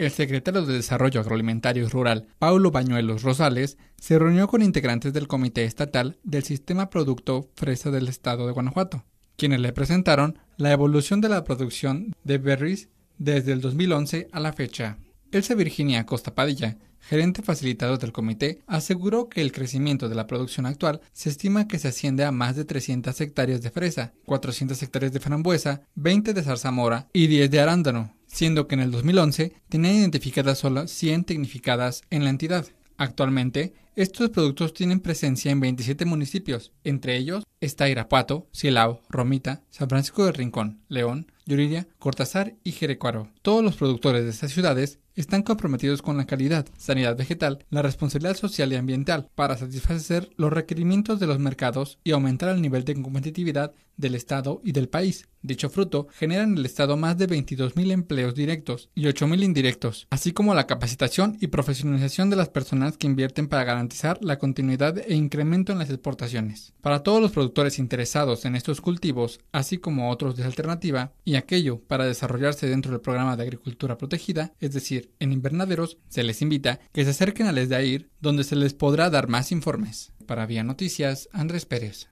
El secretario de Desarrollo Agroalimentario Rural, Paulo Bañuelos Rosales, se reunió con integrantes del Comité Estatal del Sistema Producto Fresa del Estado de Guanajuato, quienes le presentaron la evolución de la producción de berries desde el 2011 a la fecha. Elsa Virginia Costa Padilla, gerente facilitador del comité, aseguró que el crecimiento de la producción actual se estima que se asciende a más de 300 hectáreas de fresa, 400 hectáreas de frambuesa, 20 de zarzamora y 10 de arándano, siendo que en el 2011 tenían identificadas solo 100 tecnificadas en la entidad. Actualmente, estos productos tienen presencia en 27 municipios, entre ellos está Irapuato, Silao, Romita, San Francisco del Rincón, León, Yuriria, Cortázar y Jerecuaro. Todos los productores de estas ciudades están comprometidos con la calidad, sanidad vegetal, la responsabilidad social y ambiental para satisfacer los requerimientos de los mercados y aumentar el nivel de competitividad del Estado y del país. Dicho fruto genera en el Estado más de 22.000 empleos directos y 8.000 indirectos, así como la capacitación y profesionalización de las personas que invierten para garantizar la continuidad e incremento en las exportaciones. Para todos los productores interesados en estos cultivos, así como otros de alternativa, y aquello para desarrollarse dentro del programa de agricultura protegida, es decir, en invernaderos, se les invita que se acerquen a Les Dair, donde se les podrá dar más informes. Para Vía Noticias, Andrés Pérez.